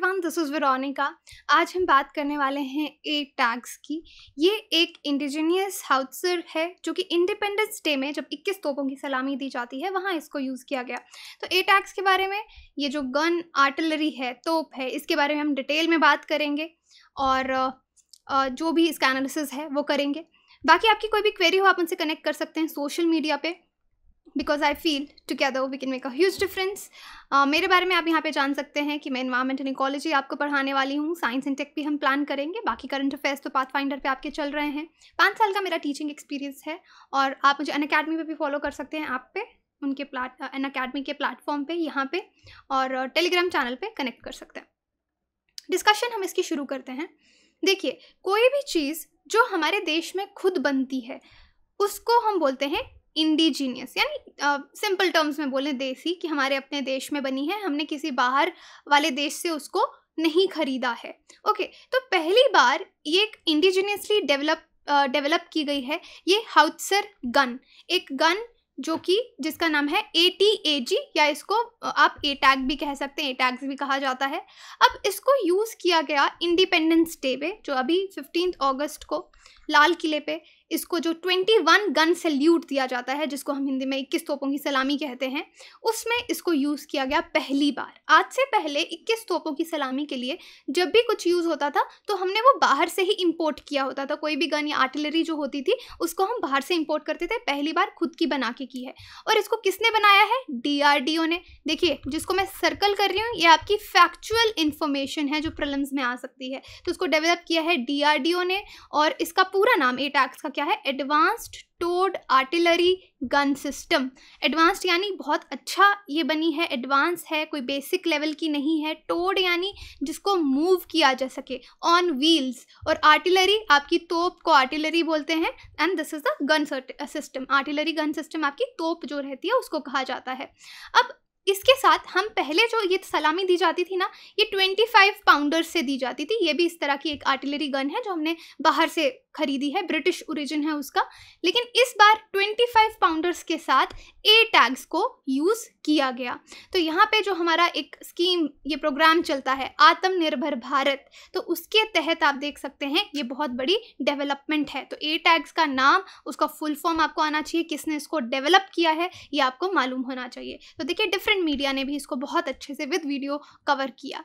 Everyone this is Veronica आज हम बात करने वाले हैं ए टैग्स की ये एक इंडिजीनियस हाउसर है जो कि इंडिपेंडेंस डे में जब 21 तोपों की सलामी दी जाती है वहाँ इसको यूज़ किया गया तो ए टैग्स के बारे में ये जो गन आर्टिलरी है तोप है इसके बारे में हम डिटेल में बात करेंगे और जो भी इसका एनालिसिस है वो करेंगे बाकी आपकी कोई भी क्वेरी हो आप उनसे कनेक्ट कर सकते हैं सोशल मीडिया पर because I feel together we can make a huge difference मेरे बारे में आप यहाँ पे जान सकते हैं कि मैं इन्वायरमेंट एंड इकोलॉजी आपको पढ़ाने वाली हूँ साइंस एंड टेक भी हम प्लान करेंगे बाकी करंट अफेयर्स तो पाथ फाइंडर पर आपके चल रहे हैं पाँच साल का मेरा टीचिंग एक्सपीरियंस है और आप मुझे अन अकेडमी पर भी फॉलो कर सकते हैं आप पे उनके प्लाट एन अकेडमी के प्लेटफॉर्म पे यहाँ पे और टेलीग्राम uh, चैनल पे कनेक्ट कर सकते हैं डिस्कशन हम इसकी शुरू करते हैं देखिए कोई भी चीज़ जो हमारे देश में खुद बनती है उसको हम बोलते हैं इंडिजीनियस यानी सिंपल टर्म्स में बोलें देसी कि हमारे अपने देश में बनी है हमने किसी बाहर वाले देश से उसको नहीं खरीदा है ओके okay, तो पहली बार ये एक इंडिजीनियसली डेवलप डेवलप की गई है ये हाउत्सर गन एक गन जो कि जिसका नाम है ए टी ए जी या इसको आप ए टैग भी कह सकते हैं ए टैग्स भी कहा जाता है अब इसको यूज़ किया गया इंडिपेंडेंस डे पे जो अभी फिफ्टीन अगस्त को लाल किले पे इसको जो 21 गन सेल्यूट दिया जाता है जिसको हम हिंदी में इक्कीस तोपों की सलामी कहते हैं उसमें इसको यूज़ किया गया पहली बार आज से पहले इक्कीस तोपों की सलामी के लिए जब भी कुछ यूज़ होता था तो हमने वो बाहर से ही इम्पोर्ट किया होता था कोई भी गन या आर्टिलरी जो होती थी उसको हम बाहर से इम्पोर्ट करते थे पहली बार खुद की बना के की है और इसको किसने बनाया है डी ने देखिए जिसको मैं सर्कल कर रही हूँ ये आपकी फैक्चुअल इन्फॉर्मेशन है जो प्रलम्स में आ सकती है तो उसको डेवलप किया है डी ने और इसका पूरा नाम एटैक्स का क्या है advanced towed artillery gun system advanced यानी बहुत अच्छा ये बनी है एडवांस है कोई बेसिक लेवल की नहीं है टोड यानी जिसको मूव किया जा सके ऑन व्हील्स और आर्टिलरी आपकी तोप को आर्टिलरी बोलते हैं and this is the gun system artillery gun system आपकी तोप जो रहती है उसको कहा जाता है अब इसके साथ हम पहले जो ये सलामी दी जाती थी ना ये 25 फाइव पाउंडर से दी जाती थी ये भी इस तरह की एक आर्टिलरी गन है जो हमने बाहर से खरीदी है ब्रिटिश ओरिजिन है उसका लेकिन इस बार 25 पाउंडर्स के साथ ए टैग्स को यूज़ किया गया तो यहाँ पे जो हमारा एक स्कीम ये प्रोग्राम चलता है आत्मनिर्भर भारत तो उसके तहत आप देख सकते हैं ये बहुत बड़ी डेवलपमेंट है तो ए टैग्स का नाम उसका फुल फॉर्म आपको आना चाहिए किसने इसको डेवलप किया है ये आपको मालूम होना चाहिए तो देखिए डिफरेंट मीडिया ने भी इसको बहुत अच्छे से विद वीडियो कवर किया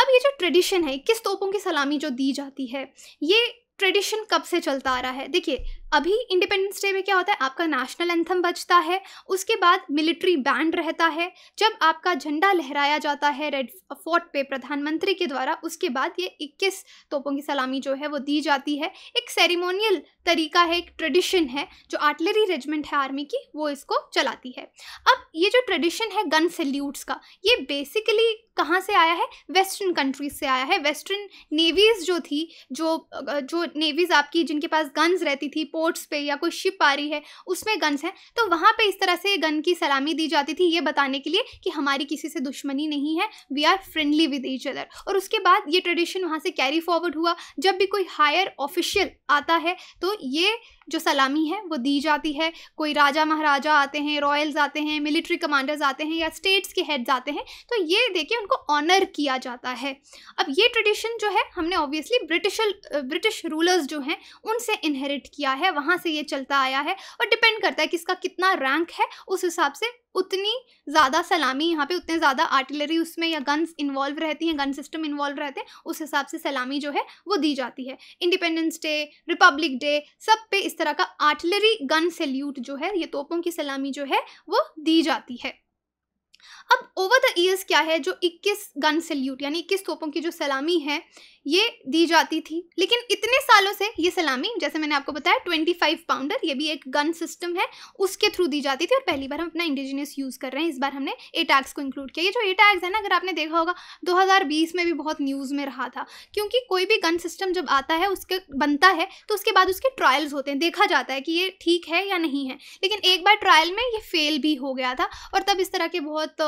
अब ये जो ट्रेडिशन है किस तोपों की सलामी जो दी जाती है ये ट्रेडिशन कब से चलता आ रहा है देखिए अभी इंडिपेंडेंस डे में क्या होता है आपका नेशनल एंथम बजता है उसके बाद मिलिट्री बैंड रहता है जब आपका झंडा लहराया जाता है रेड फोर्ट पे प्रधानमंत्री के द्वारा उसके बाद ये 21 तोपों की सलामी जो है वो दी जाती है एक सेरिमोनियल तरीका है एक ट्रेडिशन है जो आर्टिलरी रेजिमेंट है आर्मी की वो इसको चलाती है अब ये जो ट्रेडिशन है गन सल्यूट्स का ये बेसिकली कहाँ से आया है वेस्टर्न कंट्रीज से आया है वेस्टर्न नेवीज़ जो थी जो जो नेवीज़ आपकी जिनके पास गन्स रहती थी पोर्ट्स पे या कोई शिप आ रही है उसमें गन्स हैं तो वहाँ पे इस तरह से गन की सलामी दी जाती थी ये बताने के लिए कि हमारी किसी से दुश्मनी नहीं है we are friendly with each other और उसके बाद ये ट्रेडिशन वहाँ से कैरी फॉरवर्ड हुआ जब भी कोई हायर ऑफिशियल आता है तो ये जो सलामी है वो दी जाती है कोई राजा महाराजा आते हैं रॉयल्स आते हैं मिलिट्री कमांडर्स आते हैं या स्टेट्स के हेड्स आते हैं तो ये देके उनको ऑनर किया जाता है अब ये ट्रेडिशन जो है हमने ऑब्वियसली ब्रिटिश ब्रिटिश रूलर्स जो हैं उनसे इनहेरिट किया है वहाँ से ये चलता आया है और डिपेंड करता है कि इसका कितना रैंक है उस हिसाब से उतनी ज़्यादा सलामी यहाँ पे उतने ज़्यादा आर्टिलरी उसमें या गन्स इन्वॉल्व रहती हैं गन सिस्टम इन्वॉल्व रहते हैं उस हिसाब से सलामी जो है वो दी जाती है इंडिपेंडेंस डे रिपब्लिक डे सब पे इस तरह का आर्टिलरी गन सेल्यूट जो है ये तोपों की सलामी जो है वो दी जाती है अब ओवर द ईयर्स क्या है जो 21 गन सल्यूट यानी 21 तोपों की जो सलामी है ये दी जाती थी लेकिन इतने सालों से ये सलामी जैसे मैंने आपको बताया ट्वेंटी फाइव पाउंडर ये भी एक गन सिस्टम है उसके थ्रू दी जाती थी और पहली बार हम अपना इंडिजिनियस यूज़ कर रहे हैं इस बार हमने ए टैक्स को इंक्लूड किया ये जो ए टैक्स है ना अगर आपने देखा होगा 2020 में भी बहुत न्यूज़ में रहा था क्योंकि कोई भी गन सिस्टम जब आता है उसके बनता है तो उसके बाद उसके ट्रायल्स होते हैं देखा जाता है कि ये ठीक है या नहीं है लेकिन एक बार ट्रायल में ये फेल भी हो गया था और तब इस तरह के बहुत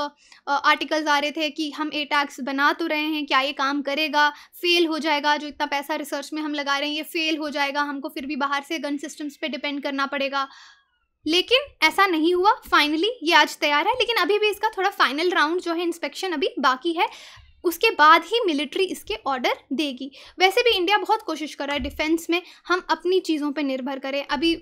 आर्टिकल्स आ रहे थे कि हम ए टैक्स बना तो रहे हैं क्या ये काम करेगा फेल हो जाएगा जो इतना पैसा रिसर्च में हम लगा रहे हैं ये फेल हो जाएगा हमको फिर भी बाहर से गन सिस्टम्स पे डिपेंड करना पड़ेगा लेकिन ऐसा नहीं हुआ फाइनली ये आज तैयार है लेकिन अभी भी इसका थोड़ा फाइनल राउंड जो है इंस्पेक्शन अभी बाकी है उसके बाद ही मिलिट्री इसके ऑर्डर देगी वैसे भी इंडिया बहुत कोशिश कर रहा है डिफेंस में हम अपनी चीज़ों पर निर्भर करें अभी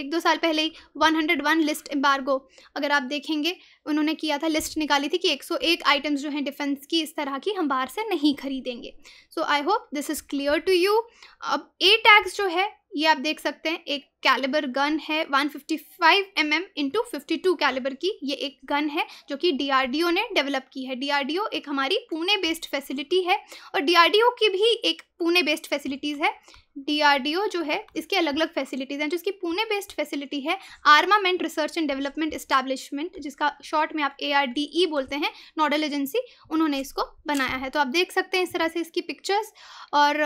एक दो साल पहले ही 101 लिस्ट एम्बार्गो अगर आप देखेंगे उन्होंने किया था लिस्ट निकाली थी कि 101 आइटम्स जो हैं डिफेंस की इस तरह की हम बाहर से नहीं खरीदेंगे so I hope this is clear to you अब ए टैक्स जो है ये आप देख सकते हैं एक कैलिबर गन है 155 fifty five M M into fifty two calibre की ये एक गन है जो कि डीआरडीओ ने डेवलप की है डीआरडीओ एक हमारी पुणे बेस्ड फैसिलिटी है और डीआरडीओ की भी एक पुणे बेस्ड फैसिलिटीज़ है डीआरडीओ जो है इसके अलग अलग फैसिलिटीज़ हैं जिसकी पुणे बेस्ड फैसिलिटी है armament research and development establishment जिसका शॉर्ट में आप ए e बोलते हैं नोडल एजेंसी उन्होंने इसको बनाया है तो आप देख सकते हैं इस तरह से इसकी पिक्चर्स और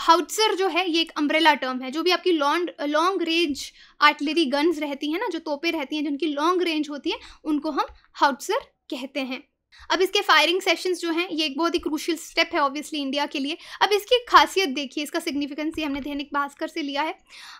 हाउटसर जो है ये एक अम्ब्रेला टर्म है जो भी आपकी long long range artillery guns रहती हैं ना जो तोपे रहती हैं जिनकी लॉन्ग रेंज होती है उनको हम हाउटसर कहते हैं अब इसके फायरिंग सेशंस जो हैं ये एक बहुत ही क्रूशियल स्टेप है ऑब्वियसली इंडिया के लिए अब इसकी खासियत देखिए इसका सिग्निफिकेंस ये हमने दैनिक भास्कर से लिया है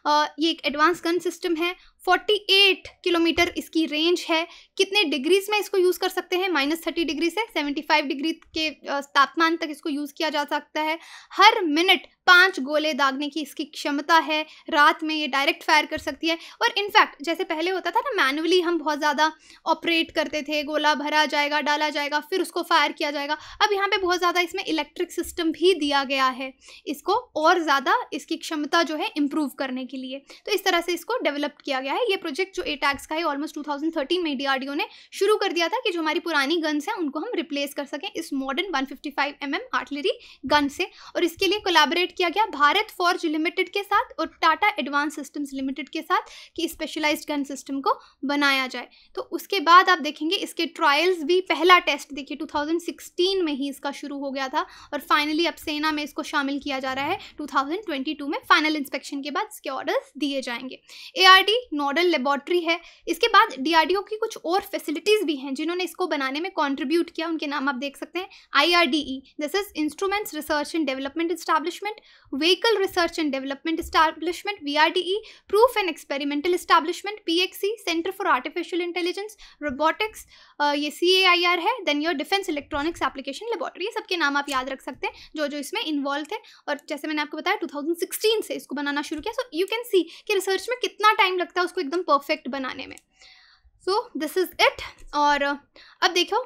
आ, ये एक एडवांस गन सिस्टम है 48 किलोमीटर इसकी रेंज है कितने डिग्रीज में इसको यूज़ कर सकते हैं माइनस थर्टी डिग्री से 75 डिग्री के तापमान तक इसको यूज़ किया जा सकता है हर मिनट पांच गोले दागने की इसकी क्षमता है रात में ये डायरेक्ट फायर कर सकती है और इनफैक्ट जैसे पहले होता था ना मैनुअली हम बहुत ज़्यादा ऑपरेट करते थे गोला भरा जाएगा डाला जाएगा फिर उसको फायर किया जाएगा अब यहाँ पर बहुत ज़्यादा इसमें इलेक्ट्रिक सिस्टम भी दिया गया है इसको और ज़्यादा इसकी क्षमता जो है इम्प्रूव करने के लिए तो इस तरह से इसको डेवलप किया गया है ये प्रोजेक्ट जो एटैक्स का है ऑलमोस्ट 2013 में डीआरडीओ ने शुरू कर दिया था कि जो हमारी पुरानी गन्स हैं उनको हम रिप्लेस कर सकें इस modern 155 fifty mm artillery gun से और इसके लिए कोलाबरेट किया गया भारत फॉर्ज लिमिटेड के साथ और टाटा एडवांस सिस्टम्स लिमिटेड के साथ कि स्पेशलाइज गन सिस्टम को बनाया जाए तो उसके बाद आप देखेंगे इसके ट्रायल्स भी पहला टेस्ट देखिए टू में ही इसका शुरू हो गया था और फाइनली अब सेना में इसको शामिल किया जा रहा है टू में फाइनल इंस्पेक्शन के बाद इसके ऑर्डर्स दिए जाएंगे A R D model laboratory है इसके बाद डीआरडीओ की कुछ और फैसिलिटीज़ भी हैं जिन्होंने इसको बनाने में कॉन्ट्रीब्यूट किया उनके नाम आप देख सकते हैं IRDE this is instruments research and development establishment vehicle research and development establishment V proof and experimental establishment P centre for artificial intelligence robotics ये सी है then your defence electronics application laboratory सबके नाम आप याद रख सकते हैं जो जो इसमें इन्वॉल्व थे और जैसे मैंने आपको बताया टू से इसको बनाना शुरू किया सो यू कैन सी कि रिसर्च में कितना टाइम लगता है उसको एकदम परफेक्ट बनाने में सो दिस इज़ इट और अब देखो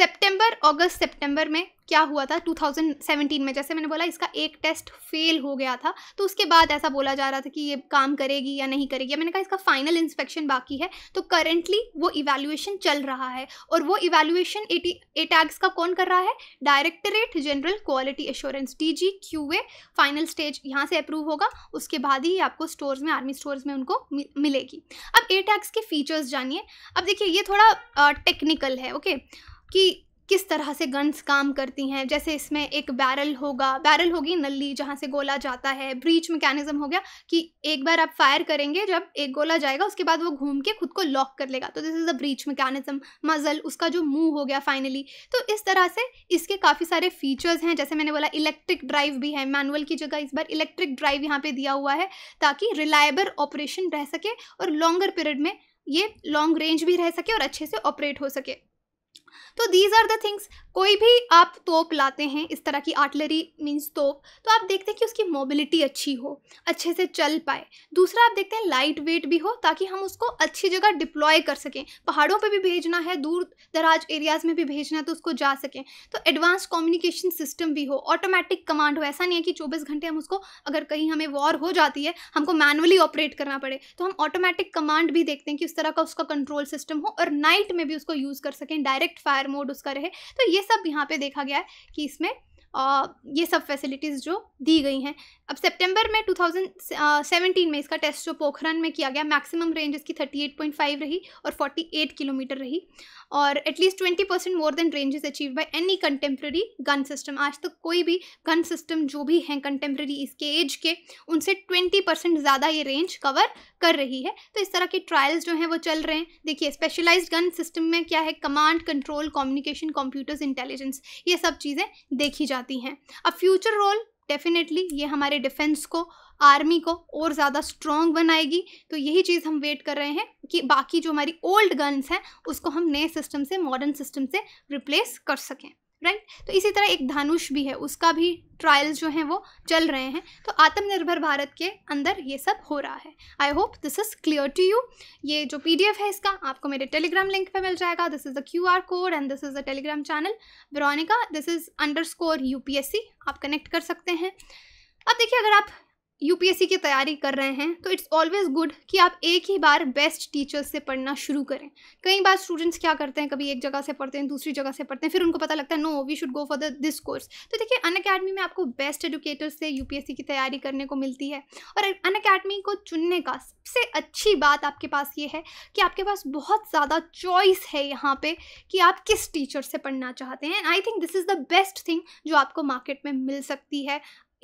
सितंबर अगस्त सितंबर में क्या हुआ था 2017 में जैसे मैंने बोला इसका एक टेस्ट फेल हो गया था तो उसके बाद ऐसा बोला जा रहा था कि ये काम करेगी या नहीं करेगी मैंने कहा इसका फाइनल इंस्पेक्शन बाकी है तो करेंटली वो इवैल्यूएशन चल रहा है और वो ए एटैग्स का कौन कर रहा है directorate general quality assurance D G final stage यहाँ से अप्रूव होगा उसके बाद ही आपको स्टोर्स में आर्मी स्टोर्स में उनको मिलेगी अब एटैग्स के फीचर्स जानिए अब देखिए ये थोड़ा टेक्निकल है ओके okay? कि किस तरह से गन्स काम करती हैं जैसे इसमें एक बैरल होगा बैरल होगी नली जहाँ से गोला जाता है ब्रीच मैकेनिज्म हो गया कि एक बार आप फायर करेंगे जब एक गोला जाएगा उसके बाद वो घूम के खुद को लॉक कर लेगा तो this is the breech mechanism muzzle उसका जो मुंह हो गया फाइनली तो इस तरह से इसके काफ़ी सारे फीचर्स हैं जैसे मैंने बोला इलेक्ट्रिक ड्राइव भी है मैनुअल की जगह इस बार इलेक्ट्रिक ड्राइव यहाँ पर दिया हुआ है ताकि रिलायबल ऑपरेशन रह सके और लॉन्गर पीरियड में ये लॉन्ग रेंज भी रह सके और अच्छे से ऑपरेट हो सके So these are the things कोई भी आप तोप लाते हैं इस तरह की आर्टलरी मीन्स तोप तो आप देखते हैं कि उसकी मोबिलिटी अच्छी हो अच्छे से चल पाए दूसरा आप देखते हैं लाइट वेट भी हो ताकि हम उसको अच्छी जगह डिप्लॉय कर सकें पहाड़ों पर भी भेजना है दूर दराज एरियाज़ में भी भेजना है तो उसको जा सकें तो एडवांस कम्युनिकेशन सिस्टम भी हो ऑटोमेटिक कमांड हो ऐसा नहीं है कि चौबीस घंटे हम उसको अगर कहीं हमें वॉर हो जाती है हमको मैनुअली ऑपरेट करना पड़े तो हम ऑटोमेटिक कमांड भी देखते हैं कि उस तरह का उसका कंट्रोल सिस्टम हो और नाइट में भी उसको यूज़ कर सकें डायरेक्ट फायर मोड उसका रहे तो ये सब यहाँ पे देखा गया है कि इसमें ये सब फैसिलिटीज़ जो दी गई हैं अब सितंबर में 2017 में इसका टेस्ट जो पोखरण में किया गया मैक्सिमम रेंज इसकी 38.5 रही और 48 किलोमीटर रही और at least 20 percent more than range is achieve by any contemporary gun system आज तक तो कोई भी गन सिस्टम जो भी हैं कंटेम्प्रेरी इसके एज के उनसे 20 परसेंट ज़्यादा ये रेंज कवर कर रही है तो इस तरह के ट्रायल्स जो हैं वो चल रहे हैं देखिए स्पेशलाइज गन सिस्टम में क्या है command control communication computers intelligence ये सब चीज़ें देखी जाती जाती हैं अब फ्यूचर रोल डेफिनेटली ये हमारे डिफेंस को आर्मी को और ज़्यादा स्ट्रॉन्ग बनाएगी तो यही चीज़ हम वेट कर रहे हैं कि बाकी जो हमारी ओल्ड गन्स हैं उसको हम नए सिस्टम से मॉडर्न सिस्टम से रिप्लेस कर सकें राइट तो इसी तरह एक धनुष भी है उसका भी ट्रायल्स जो हैं वो चल रहे हैं तो आत्मनिर्भर भारत के अंदर ये सब हो रहा है I hope this is clear to you ये जो पी है इसका आपको मेरे टेलीग्राम लिंक पे मिल जाएगा this is the Q R code and this is the Telegram channel Veronica this is underscore आप कनेक्ट कर सकते हैं अब देखिए अगर आप यूपीएससी की तैयारी कर रहे हैं तो इट्स ऑलवेज गुड कि आप एक ही बार बेस्ट टीचर से पढ़ना शुरू करें कई बार स्टूडेंट्स क्या करते हैं कभी एक जगह से पढ़ते हैं दूसरी जगह से पढ़ते हैं फिर उनको पता लगता है no we should go for the this course तो देखिए अन अकेडमी में आपको बेस्ट एडुकेटर से यूपीएससी की तैयारी करने को मिलती है और अन अकेडमी को चुनने का सबसे अच्छी बात आपके पास ये है कि आपके पास बहुत ज़्यादा चॉइस है यहाँ पर कि आप किस टीचर से पढ़ना चाहते हैं and I think this is the best thing जो आपको मार्केट में मिल सकती है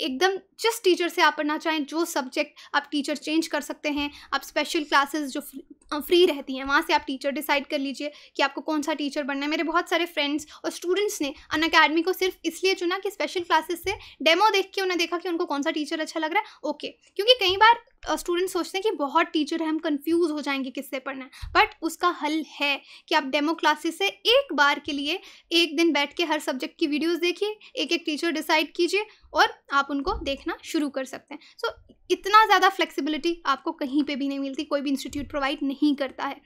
एकदम जिस टीचर से आप पढ़ना चाहें जो सब्जेक्ट आप टीचर चेंज कर सकते हैं आप स्पेशल क्लासेस जो फ्री रहती हैं वहाँ से आप टीचर डिसाइड कर लीजिए कि आपको कौन सा टीचर बनना है मेरे बहुत सारे फ्रेंड्स और स्टूडेंट्स ने अन अकेडमी को सिर्फ इसलिए चुना कि स्पेशल क्लासेस से डेमो देख के उन्हें देखा कि उनको कौन सा टीचर अच्छा लग रहा है ओके क्योंकि कई बार स्टूडेंट सोचते हैं कि बहुत टीचर है हम कंफ्यूज हो जाएंगे किससे पढ़ना है बट उसका हल है कि आप डेमो क्लासेस से एक बार के लिए एक दिन बैठ के हर सब्जेक्ट की वीडियोस देखिए एक एक टीचर डिसाइड कीजिए और आप उनको देखना शुरू कर सकते हैं सो so, इतना ज़्यादा फ्लेक्सिबिलिटी आपको कहीं पर भी नहीं मिलती कोई भी इंस्टीट्यूट प्रोवाइड नहीं करता है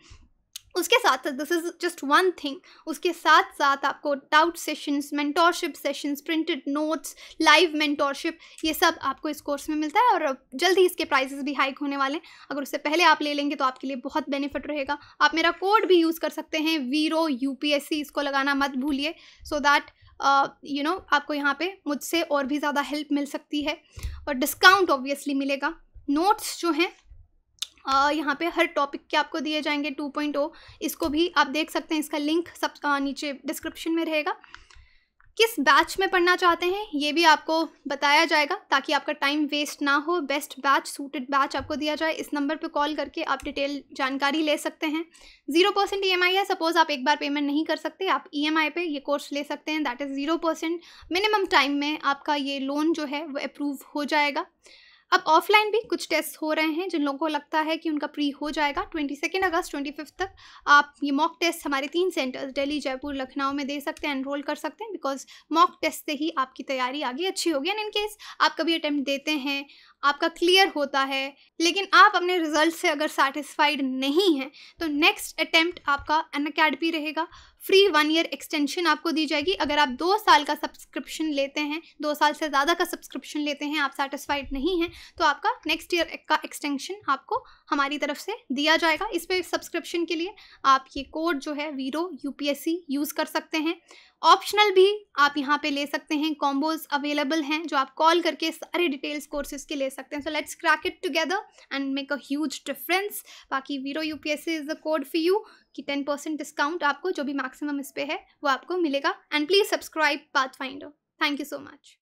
उसके साथ साथ this is just one thing उसके साथ साथ आपको doubt sessions mentorship sessions printed notes live mentorship ये सब आपको इस कोर्स में मिलता है और जल्द ही इसके प्राइसेस भी हाइक होने वाले हैं अगर उससे पहले आप ले लेंगे तो आपके लिए बहुत बेनिफिट रहेगा आप मेरा कोड भी यूज़ कर सकते हैं वीरो यू इसको लगाना मत भूलिए सो दैट यू नो आपको यहाँ पर मुझसे और भी ज़्यादा हेल्प मिल सकती है और डिस्काउंट ऑब्वियसली मिलेगा नोट्स जो हैं यहाँ पे हर टॉपिक के आपको दिए जाएंगे 2.0 इसको भी आप देख सकते हैं इसका लिंक सब नीचे डिस्क्रिप्शन में रहेगा किस बैच में पढ़ना चाहते हैं ये भी आपको बताया जाएगा ताकि आपका टाइम वेस्ट ना हो बेस्ट बैच सूटेड बैच आपको दिया जाए इस नंबर पे कॉल करके आप डिटेल जानकारी ले सकते हैं जीरो परसेंट ई है सपोज़ आप एक बार पेमेंट नहीं कर सकते आप ई एम आई पे ये कोर्स ले सकते हैं that is zero percent minimum time में आपका ये लोन जो है वो अप्रूव हो जाएगा अब ऑफलाइन भी कुछ टेस्ट हो रहे हैं जिन लोगों को लगता है कि उनका प्री हो जाएगा twenty second August twenty fifth तक आप ये मॉक टेस्ट हमारे तीन सेंटर्स दिल्ली जयपुर लखनऊ में दे सकते हैं एनरोल कर सकते हैं बिकॉज मॉक टेस्ट से ही आपकी तैयारी आगे अच्छी होगी एंड इनकेस आप कभी अटैम्प्ट देते हैं आपका क्लियर होता है लेकिन आप अपने रिजल्ट से अगर सेटिस्फाइड नहीं हैं तो नेक्स्ट अटैम्प्ट आपका अन रहेगा फ्री वन ईयर एक्सटेंशन आपको दी जाएगी अगर आप दो साल का सब्सक्रिप्शन लेते हैं दो साल से ज़्यादा का सब्सक्रिप्शन लेते हैं आप सेटिस्फाइड नहीं हैं तो आपका नेक्स्ट ईयर का एक्सटेंशन आपको हमारी तरफ से दिया जाएगा इस पर सब्सक्रिप्शन के लिए आप ये कोड जो है वीरो यू यूज़ कर सकते हैं ऑप्शनल भी आप यहाँ पे ले सकते हैं कॉम्बोज अवेलेबल हैं जो आप कॉल करके सारे डिटेल्स कोर्सेज के ले सकते हैं so let's crack it together and make a huge difference बाकी vero U P S C is the code for you कि टेन परसेंट डिस्काउंट आपको जो भी मैक्सिमम इस पर है वो आपको मिलेगा and please subscribe Pathfinder thank you so much